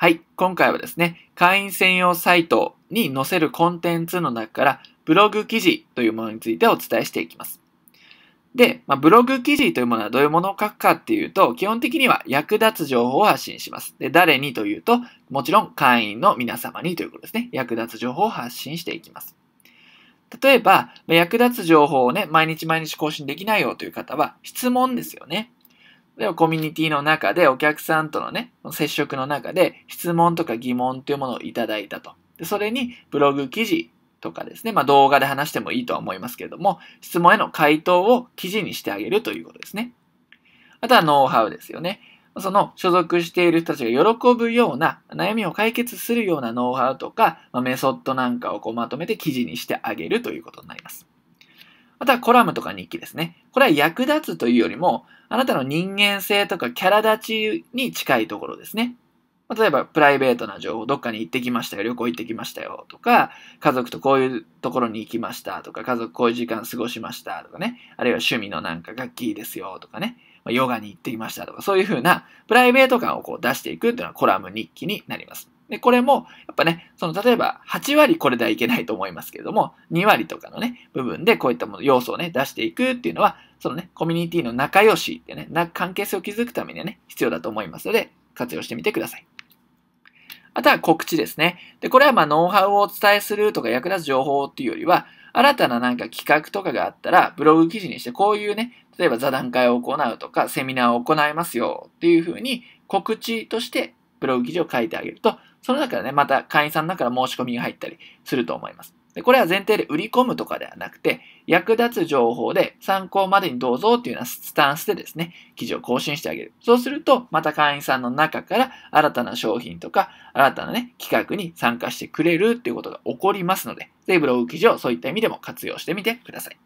はい、今回はですね、会員専用サイトに載せるコンテンツの中から、ブログ記事というものについてお伝えしていきます。で、まあ、ブログ記事というものはどういうものを書くかっていうと、基本的には役立つ情報を発信します。で、誰にというと、もちろん会員の皆様にということですね。役立つ情報を発信していきます。例えば、役立つ情報をね、毎日毎日更新できないよという方は、質問ですよね。でもコミュニティの中でお客さんとのね、接触の中で質問とか疑問というものをいただいたと。でそれにブログ記事とかですね、まあ、動画で話してもいいとは思いますけれども、質問への回答を記事にしてあげるということですね。あとはノウハウですよね。その所属している人たちが喜ぶような悩みを解決するようなノウハウとか、まあ、メソッドなんかをこうまとめて記事にしてあげるということになります。あとはコラムとか日記ですね。これは役立つというよりも、あなたの人間性とかキャラ立ちに近いところですね。例えば、プライベートな情報、どっかに行ってきましたよ、旅行行ってきましたよ、とか、家族とこういうところに行きましたとか、家族こういう時間過ごしましたとかね、あるいは趣味のなんか楽器ですよ、とかね、ヨガに行ってきましたとか、そういうふうなプライベート感をこう出していくっていうのはコラム日記になります。で、これも、やっぱね、その、例えば、8割これではいけないと思いますけれども、2割とかのね、部分でこういったもの、要素をね、出していくっていうのは、そのね、コミュニティの仲良しってね、関係性を築くためにはね、必要だと思いますので、活用してみてください。あとは告知ですね。で、これはまあ、ノウハウをお伝えするとか役立つ情報っていうよりは、新たななんか企画とかがあったら、ブログ記事にして、こういうね、例えば座談会を行うとか、セミナーを行いますよっていうふうに、告知としてブログ記事を書いてあげると、その中でね、また会員さんの中から申し込みが入ったりすると思います。でこれは前提で売り込むとかではなくて、役立つ情報で参考までにどうぞっていうようなスタンスでですね、記事を更新してあげる。そうすると、また会員さんの中から新たな商品とか、新たなね、企画に参加してくれるっていうことが起こりますので、ぜひブログ記事をそういった意味でも活用してみてください。